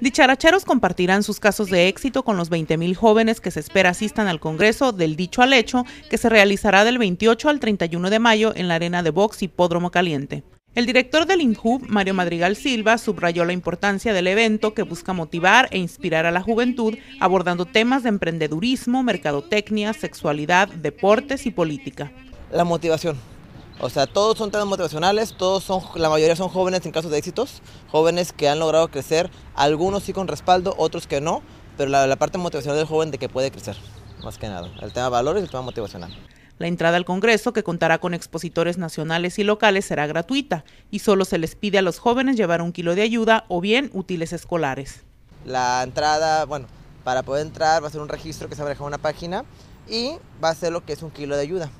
Dicharacheros compartirán sus casos de éxito con los 20.000 jóvenes que se espera asistan al Congreso del Dicho al Hecho, que se realizará del 28 al 31 de mayo en la arena de box Hipódromo Caliente. El director del INJUB, Mario Madrigal Silva, subrayó la importancia del evento que busca motivar e inspirar a la juventud abordando temas de emprendedurismo, mercadotecnia, sexualidad, deportes y política. La motivación, o sea, todos son temas motivacionales, todos son, la mayoría son jóvenes en casos de éxitos, jóvenes que han logrado crecer, algunos sí con respaldo, otros que no, pero la, parte motivacional del joven de que puede crecer, más que nada. El tema valores y el tema motivacional. La entrada al Congreso, que contará con expositores nacionales y locales, será gratuita y solo se les pide a los jóvenes llevar un kilo de ayuda o bien útiles escolares. La entrada, bueno, para poder entrar va a ser un registro que se va a una página y va a ser lo que es un kilo de ayuda.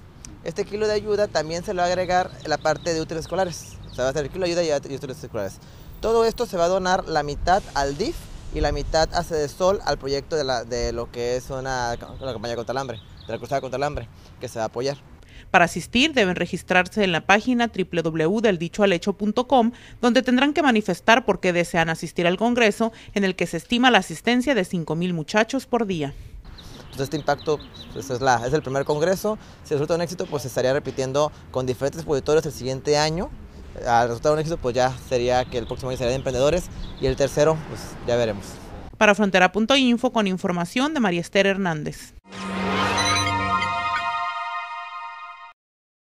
Este kilo de ayuda también se lo va a agregar la parte de útiles escolares. O va a ser kilo de ayuda y útiles escolares. Todo esto se va a donar la mitad al DIF y la mitad a Sol al proyecto de, lo que es una, la campaña contra el hambre, de la cruzada contra el hambre, que se va a apoyar. Para asistir deben registrarse en la página www.deldichoalecho.com donde tendrán que manifestar por qué desean asistir al Congreso, en el que se estima la asistencia de 5.000 muchachos por día este impacto pues, es, el primer congreso. Si resulta un éxito, pues se estaría repitiendo con diferentes expositores el siguiente año. Al ah, resultar un éxito, pues ya sería que el próximo año sería de emprendedores y el tercero, pues ya veremos. Para frontera.info con información de María Esther Hernández.